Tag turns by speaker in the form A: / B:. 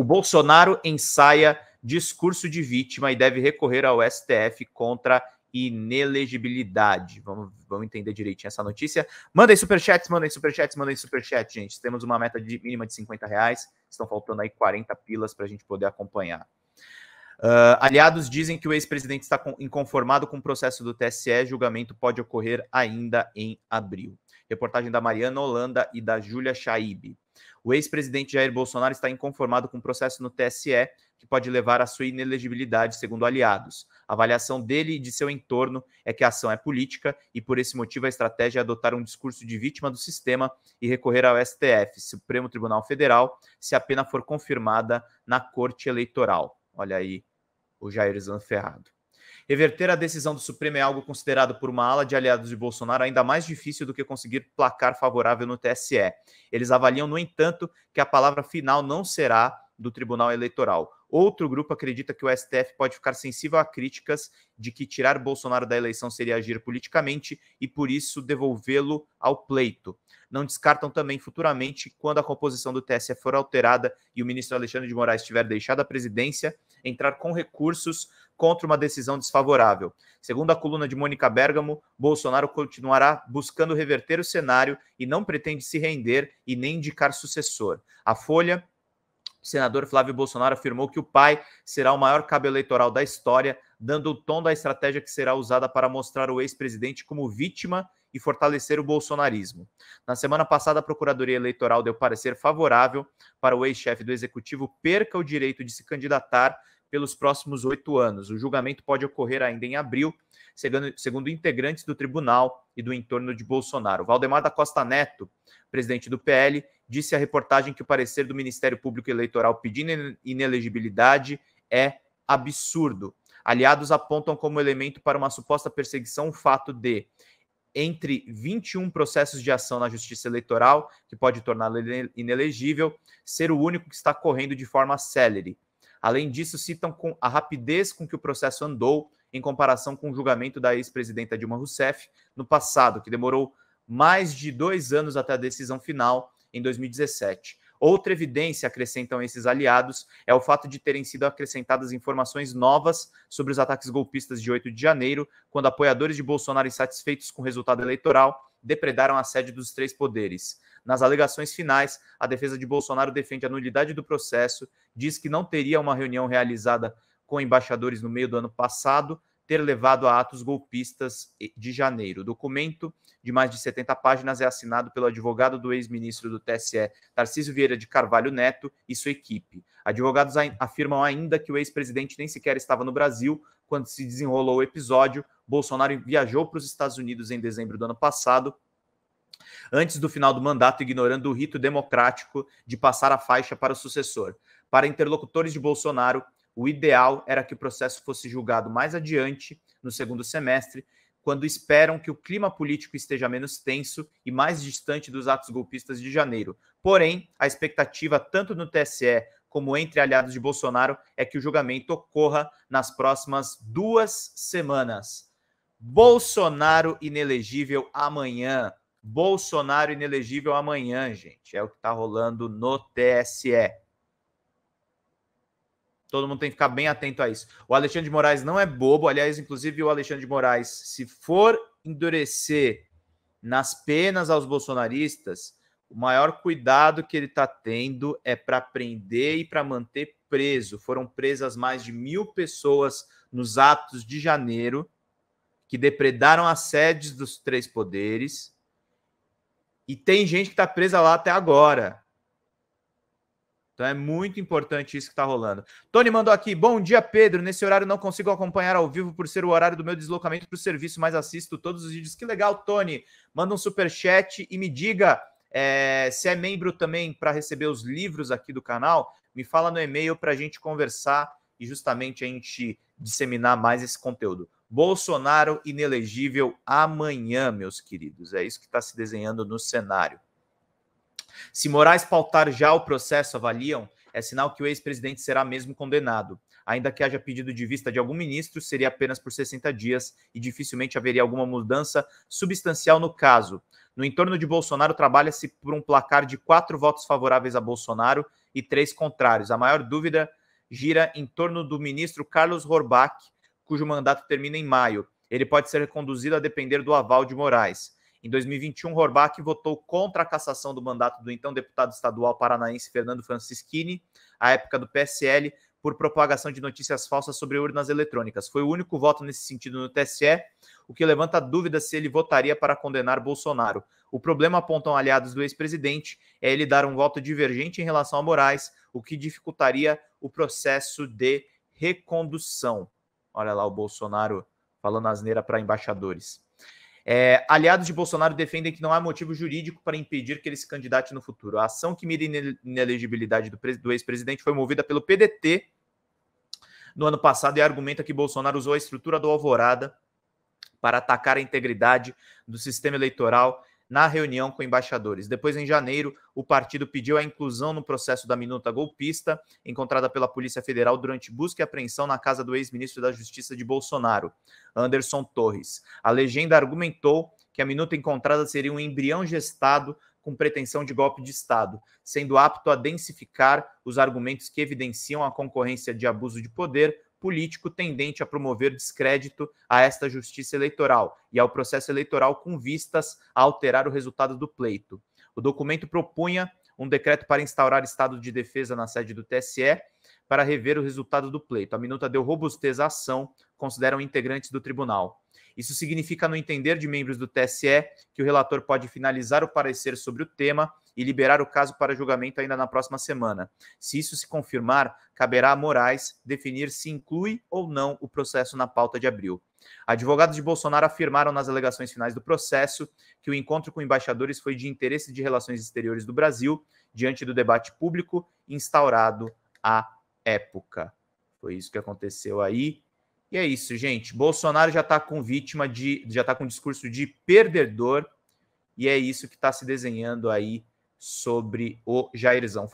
A: O Bolsonaro ensaia discurso de vítima e deve recorrer ao STF contra inelegibilidade. Vamos, vamos entender direitinho essa notícia. Mandem superchats, mandem superchats, mandem superchats, gente. Temos uma meta de, mínima de 50 reais. Estão faltando aí 40 pilas para a gente poder acompanhar. Uh, aliados dizem que o ex-presidente está inconformado com o processo do TSE. Julgamento pode ocorrer ainda em abril. Reportagem da Mariana Holanda e da Júlia Shaibi. O ex-presidente Jair Bolsonaro está inconformado com o um processo no TSE, que pode levar à sua inelegibilidade, segundo aliados. A avaliação dele e de seu entorno é que a ação é política e, por esse motivo, a estratégia é adotar um discurso de vítima do sistema e recorrer ao STF, Supremo Tribunal Federal, se a pena for confirmada na Corte Eleitoral. Olha aí o Jairzan ferrado. Reverter a decisão do Supremo é algo considerado por uma ala de aliados de Bolsonaro ainda mais difícil do que conseguir placar favorável no TSE. Eles avaliam, no entanto, que a palavra final não será do Tribunal Eleitoral. Outro grupo acredita que o STF pode ficar sensível a críticas de que tirar Bolsonaro da eleição seria agir politicamente e, por isso, devolvê-lo ao pleito. Não descartam também futuramente, quando a composição do TSE for alterada e o ministro Alexandre de Moraes tiver deixado a presidência, entrar com recursos contra uma decisão desfavorável. Segundo a coluna de Mônica Bergamo, Bolsonaro continuará buscando reverter o cenário e não pretende se render e nem indicar sucessor. A Folha o senador Flávio Bolsonaro afirmou que o pai será o maior cabo eleitoral da história, dando o tom da estratégia que será usada para mostrar o ex-presidente como vítima e fortalecer o bolsonarismo. Na semana passada, a Procuradoria Eleitoral deu parecer favorável para o ex-chefe do executivo perca o direito de se candidatar pelos próximos oito anos. O julgamento pode ocorrer ainda em abril, segundo, integrantes do tribunal e do entorno de Bolsonaro. Valdemar da Costa Neto, presidente do PL, disse à reportagem que o parecer do Ministério Público Eleitoral pedindo inelegibilidade é absurdo. Aliados apontam como elemento para uma suposta perseguição o fato de entre 21 processos de ação na Justiça Eleitoral, que pode torná-lo inelegível, ser o único que está correndo de forma célere. Além disso, citam com a rapidez com que o processo andou em comparação com o julgamento da ex-presidenta Dilma Rousseff no passado, que demorou mais de dois anos até a decisão final em 2017. Outra evidência, acrescentam esses aliados, é o fato de terem sido acrescentadas informações novas sobre os ataques golpistas de 8 de janeiro, quando apoiadores de Bolsonaro insatisfeitos com o resultado eleitoral depredaram a sede dos três poderes. Nas alegações finais, a defesa de Bolsonaro defende a nulidade do processo, diz que não teria uma reunião realizada com embaixadores no meio do ano passado, ter levado a atos golpistas de janeiro. O documento de mais de 70 páginas é assinado pelo advogado do ex-ministro do TSE, Tarcísio Vieira de Carvalho Neto, e sua equipe. Advogados afirmam ainda que o ex-presidente nem sequer estava no Brasil quando se desenrolou o episódio. Bolsonaro viajou para os Estados Unidos em dezembro do ano passado antes do final do mandato, ignorando o rito democrático de passar a faixa para o sucessor. Para interlocutores de Bolsonaro, o ideal era que o processo fosse julgado mais adiante, no segundo semestre, quando esperam que o clima político esteja menos tenso e mais distante dos atos golpistas de janeiro. Porém, a expectativa, tanto no TSE como entre aliados de Bolsonaro, é que o julgamento ocorra nas próximas duas semanas. Bolsonaro inelegível amanhã. Bolsonaro inelegível amanhã, gente. É o que está rolando no TSE. Todo mundo tem que ficar bem atento a isso. O Alexandre de Moraes não é bobo. Aliás, inclusive, o Alexandre de Moraes, se for endurecer nas penas aos bolsonaristas, o maior cuidado que ele está tendo é para prender e para manter preso. Foram presas mais de mil pessoas nos atos de janeiro, que depredaram as sedes dos três poderes. E tem gente que está presa lá até agora. Então é muito importante isso que está rolando. Tony mandou aqui: bom dia, Pedro. Nesse horário não consigo acompanhar ao vivo por ser o horário do meu deslocamento para o serviço, mas assisto todos os vídeos. Que legal, Tony. Manda um super chat e me diga é, se é membro também para receber os livros aqui do canal. Me fala no e-mail para a gente conversar e justamente a gente disseminar mais esse conteúdo. Bolsonaro inelegível amanhã, meus queridos. É isso que está se desenhando no cenário. Se Moraes pautar já o processo, avaliam, é sinal que o ex-presidente será mesmo condenado. Ainda que haja pedido de vista de algum ministro, seria apenas por 60 dias e dificilmente haveria alguma mudança substancial no caso. No entorno de Bolsonaro, trabalha-se por um placar de quatro votos favoráveis a Bolsonaro e três contrários. A maior dúvida gira em torno do ministro Carlos Horbach, cujo mandato termina em maio. Ele pode ser reconduzido a depender do aval de Moraes. Em 2021, Horbach votou contra a cassação do mandato do então deputado estadual paranaense Fernando Francischini, à época do PSL, por propagação de notícias falsas sobre urnas eletrônicas. Foi o único voto nesse sentido no TSE, o que levanta dúvidas se ele votaria para condenar Bolsonaro. O problema, apontam aliados do ex-presidente, é ele dar um voto divergente em relação a Moraes, o que dificultaria o processo de recondução. Olha lá o Bolsonaro falando asneira para embaixadores. É, aliados de Bolsonaro defendem que não há motivo jurídico para impedir que ele se candidate no futuro. A ação que mira inelegibilidade do, do ex-presidente foi movida pelo PDT no ano passado e argumenta que Bolsonaro usou a estrutura do Alvorada para atacar a integridade do sistema eleitoral na reunião com embaixadores. Depois, em janeiro, o partido pediu a inclusão no processo da minuta golpista, encontrada pela Polícia Federal durante busca e apreensão na casa do ex-ministro da Justiça de Bolsonaro, Anderson Torres. A legenda argumentou que a minuta encontrada seria um embrião gestado com pretensão de golpe de Estado, sendo apto a densificar os argumentos que evidenciam a concorrência de abuso de poder político tendente a promover descrédito a esta justiça eleitoral e ao processo eleitoral com vistas a alterar o resultado do pleito. O documento propunha um decreto para instaurar estado de defesa na sede do TSE para rever o resultado do pleito. A minuta deu robustez à ação consideram integrantes do tribunal. Isso significa, no entender de membros do TSE, que o relator pode finalizar o parecer sobre o tema e liberar o caso para julgamento ainda na próxima semana. Se isso se confirmar, caberá a Moraes definir se inclui ou não o processo na pauta de abril. Advogados de Bolsonaro afirmaram nas alegações finais do processo que o encontro com embaixadores foi de interesse de relações exteriores do Brasil, diante do debate público instaurado à época. Foi isso que aconteceu aí. E é isso, gente. Bolsonaro já está com vítima de. já está com discurso de perdedor. E é isso que está se desenhando aí sobre o Jairzão.